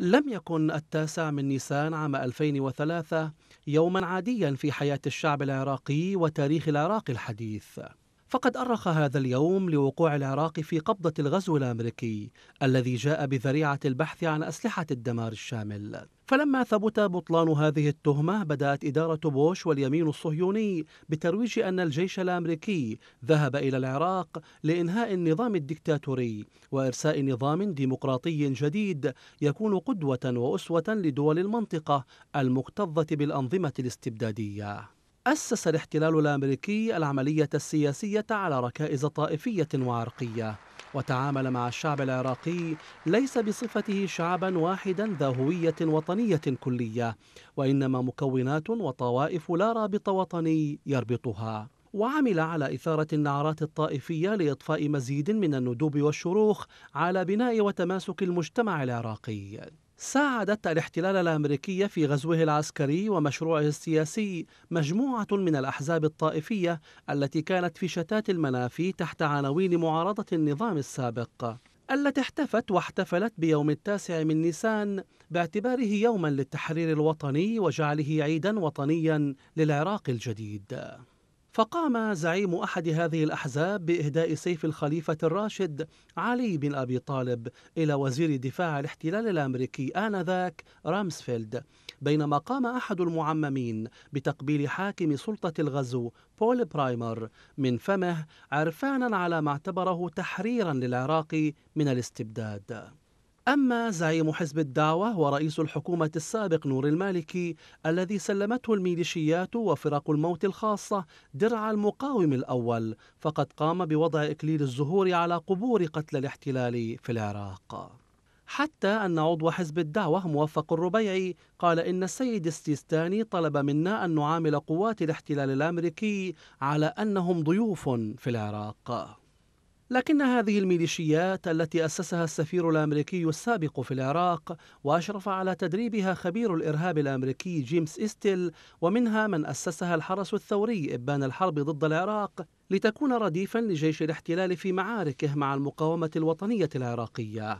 لم يكن التاسع من نيسان عام 2003 يوما عاديا في حياة الشعب العراقي وتاريخ العراق الحديث فقد أرخ هذا اليوم لوقوع العراق في قبضة الغزو الأمريكي الذي جاء بذريعة البحث عن أسلحة الدمار الشامل فلما ثبت بطلان هذه التهمة بدأت إدارة بوش واليمين الصهيوني بترويج أن الجيش الأمريكي ذهب إلى العراق لإنهاء النظام الدكتاتوري وإرساء نظام ديمقراطي جديد يكون قدوة وأسوة لدول المنطقة المكتظة بالأنظمة الاستبدادية أسس الاحتلال الأمريكي العملية السياسية على ركائز طائفية وعرقية وتعامل مع الشعب العراقي ليس بصفته شعبا واحدا ذا هوية وطنية كلية وإنما مكونات وطوائف لا رابط وطني يربطها وعمل على إثارة النعرات الطائفية لإطفاء مزيد من الندوب والشروخ على بناء وتماسك المجتمع العراقي ساعدت الاحتلال الامريكي في غزوه العسكري ومشروعه السياسي مجموعه من الاحزاب الطائفيه التي كانت في شتات المنافي تحت عناوين معارضه النظام السابق التي احتفت واحتفلت بيوم التاسع من نيسان باعتباره يوما للتحرير الوطني وجعله عيدا وطنيا للعراق الجديد فقام زعيم أحد هذه الأحزاب بإهداء سيف الخليفة الراشد علي بن أبي طالب إلى وزير دفاع الاحتلال الأمريكي آنذاك رامسفيلد بينما قام أحد المعممين بتقبيل حاكم سلطة الغزو بول برايمر من فمه عرفانا على ما اعتبره تحريرا للعراق من الاستبداد أما زعيم حزب الدعوة ورئيس الحكومة السابق نور المالكي الذي سلمته الميليشيات وفرق الموت الخاصة درع المقاوم الأول فقد قام بوضع إكليل الزهور على قبور قتل الاحتلال في العراق حتى أن عضو حزب الدعوة موفق الربيعي قال إن السيد السيستاني طلب منا أن نعامل قوات الاحتلال الأمريكي على أنهم ضيوف في العراق لكن هذه الميليشيات التي أسسها السفير الأمريكي السابق في العراق وأشرف على تدريبها خبير الإرهاب الأمريكي جيمس إستيل ومنها من أسسها الحرس الثوري إبان الحرب ضد العراق لتكون رديفا لجيش الاحتلال في معاركه مع المقاومة الوطنية العراقية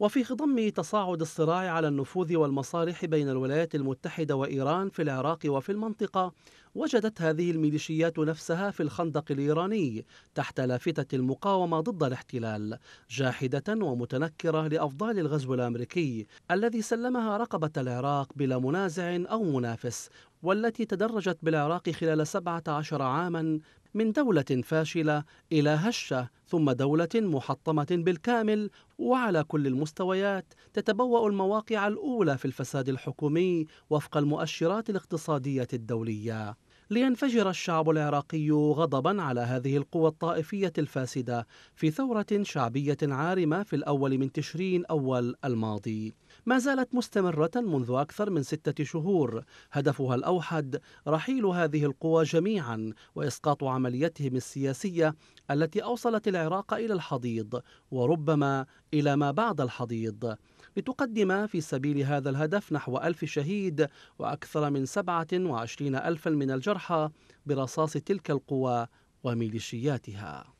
وفي خضم تصاعد الصراع على النفوذ والمصالح بين الولايات المتحدة وإيران في العراق وفي المنطقة وجدت هذه الميليشيات نفسها في الخندق الإيراني تحت لافتة المقاومة ضد الاحتلال جاحدة ومتنكرة لأفضال الغزو الأمريكي الذي سلمها رقبة العراق بلا منازع أو منافس والتي تدرجت بالعراق خلال 17 عاما من دولة فاشلة إلى هشة ثم دولة محطمة بالكامل وعلى كل المستويات تتبوأ المواقع الأولى في الفساد الحكومي وفق المؤشرات الاقتصادية الدولية لينفجر الشعب العراقي غضبا على هذه القوى الطائفية الفاسدة في ثورة شعبية عارمة في الأول من تشرين أول الماضي ما زالت مستمرة منذ أكثر من ستة شهور هدفها الأوحد رحيل هذه القوى جميعا وإسقاط عمليتهم السياسية التي أوصلت العراق إلى الحضيض وربما إلى ما بعد الحضيض لتقدم في سبيل هذا الهدف نحو ألف شهيد وأكثر من سبعة وعشرين ألفا من الجرحى الجرحى برصاص تلك القوى وميليشياتها